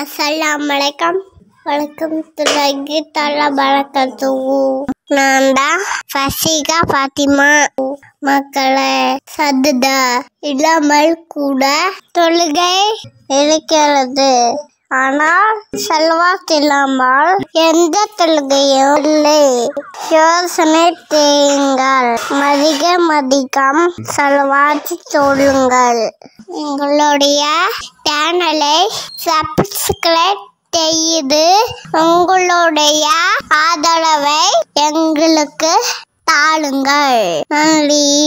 அஸ்ஸலாமலைக்கம் வணக்கம் துலகி தல வணக்கத்து நான் தான் ஃபசிகா பாத்திமா மக்களை சதுத இல்லாமல் கூட தொழுகை இருக்கிறது ஆனால் செல்வாக்கு இல்லாமல் எந்த தொழுகையும் இல்லை யோசனை தேயுங்கள் மதிக மதிக்கம் செல்வாக்கு சொல்லுங்கள் எங்களுடைய சேனலை சப்ஸ்கிரைப் செய்து உங்களுடைய ஆதரவை எங்களுக்கு தாளுங்கள் நன்றி